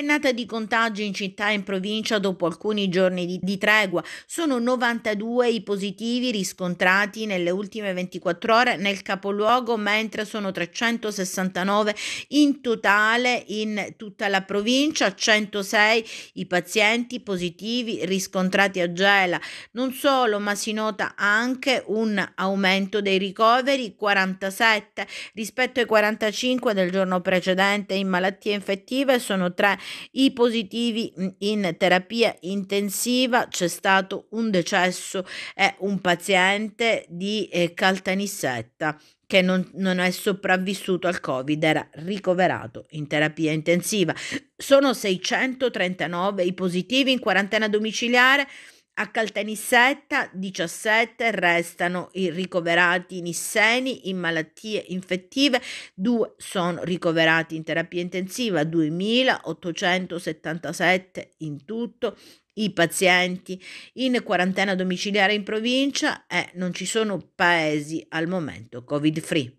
Un'impennata di contagi in città e in provincia dopo alcuni giorni di, di, tregua. Sono 92 i positivi riscontrati nelle ultime 24 ore nel capoluogo, mentre sono 369 in totale in tutta la provincia, 106 i pazienti positivi riscontrati a Gela. Non solo, ma si nota anche un aumento dei ricoveri, 47 rispetto ai 45 del giorno precedente in malattie infettive sono 3 i positivi in terapia intensiva, c'è stato un decesso è un paziente di eh, Caltanissetta che non, non, è sopravvissuto al Covid, era ricoverato in terapia intensiva. Sono 639 i positivi in quarantena domiciliare a Caltanissetta 17 restano i ricoverati nisseni in malattie infettive, due sono ricoverati in terapia intensiva, 2877 in tutto, i pazienti in quarantena domiciliare in provincia e eh, non ci sono paesi al momento covid free.